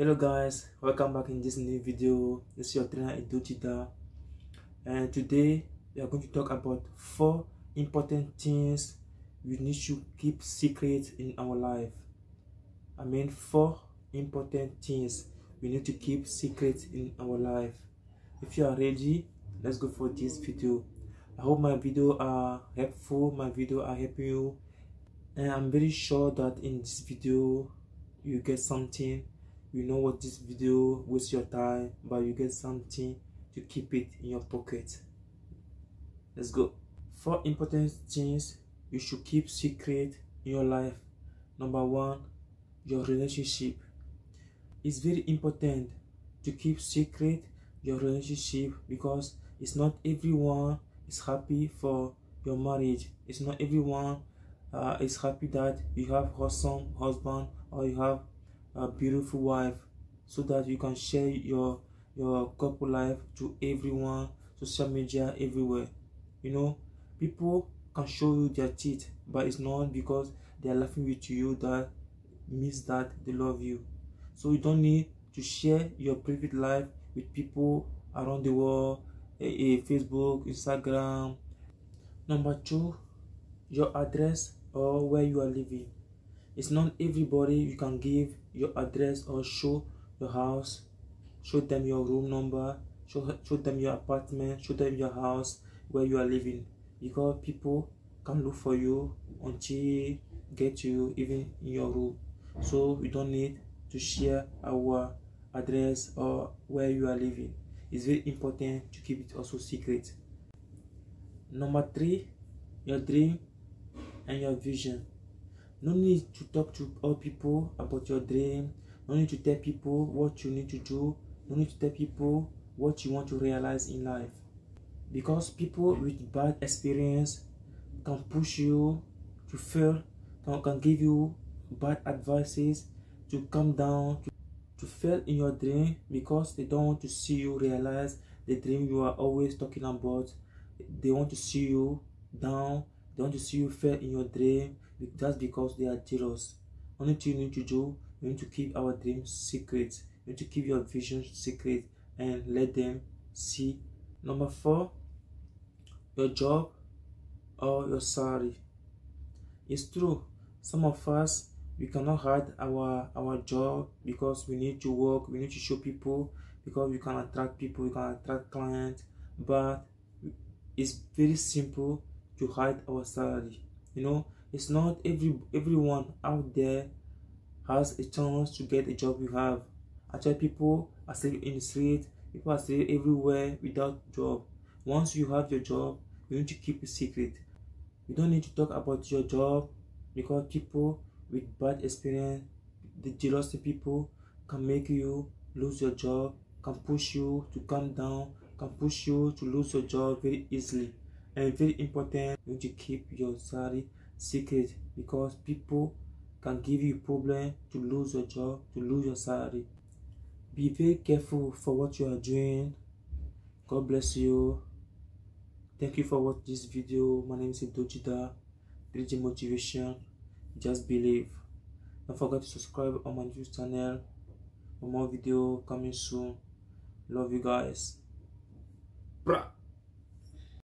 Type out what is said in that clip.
hello guys welcome back in this new video this is your trainer Edo and today we are going to talk about four important things we need to keep secret in our life I mean four important things we need to keep secret in our life if you are ready let's go for this video I hope my video are helpful my video are helping you and I'm very sure that in this video you get something you know what this video waste your time but you get something to keep it in your pocket let's go four important things you should keep secret in your life number one your relationship it's very important to keep secret your relationship because it's not everyone is happy for your marriage it's not everyone uh, is happy that you have awesome husband or you have a beautiful wife so that you can share your your couple life to everyone social media everywhere you know people can show you their teeth but it's not because they are laughing with you that means that they love you so you don't need to share your private life with people around the world a facebook instagram number two your address or where you are living It's not everybody you can give your address or show your house, show them your room number, show, show them your apartment, show them your house where you are living because people can look for you until get you even in your room. So we don't need to share our address or where you are living. It's very important to keep it also secret. Number three, your dream and your vision. No need to talk to all people about your dream. No need to tell people what you need to do. No need to tell people what you want to realize in life. Because people with bad experience can push you to fail, can, can give you bad advices to come down, to, to fail in your dream because they don't want to see you realize the dream you are always talking about. They want to see you down don't you see you fail in your dream? That's because they are jealous. Only thing you need to do, you need to keep our dreams secret. You need to keep your vision secret and let them see. Number four, your job or your salary. It's true. Some of us we cannot hide our our job because we need to work. We need to show people because we can attract people. We can attract clients. But it's very simple to hide our salary you know it's not every everyone out there has a chance to get a job you have actually people are still in the street people are still everywhere without job once you have your job you need to keep it secret you don't need to talk about your job because people with bad experience the jealousy people can make you lose your job can push you to come down can push you to lose your job very easily and it's very important to keep your salary secret because people can give you problem to lose your job to lose your salary be very careful for what you are doing god bless you thank you for watching this video my name is Dojida 3 motivation just believe don't forget to subscribe on my youtube channel for more video coming soon love you guys Bruh.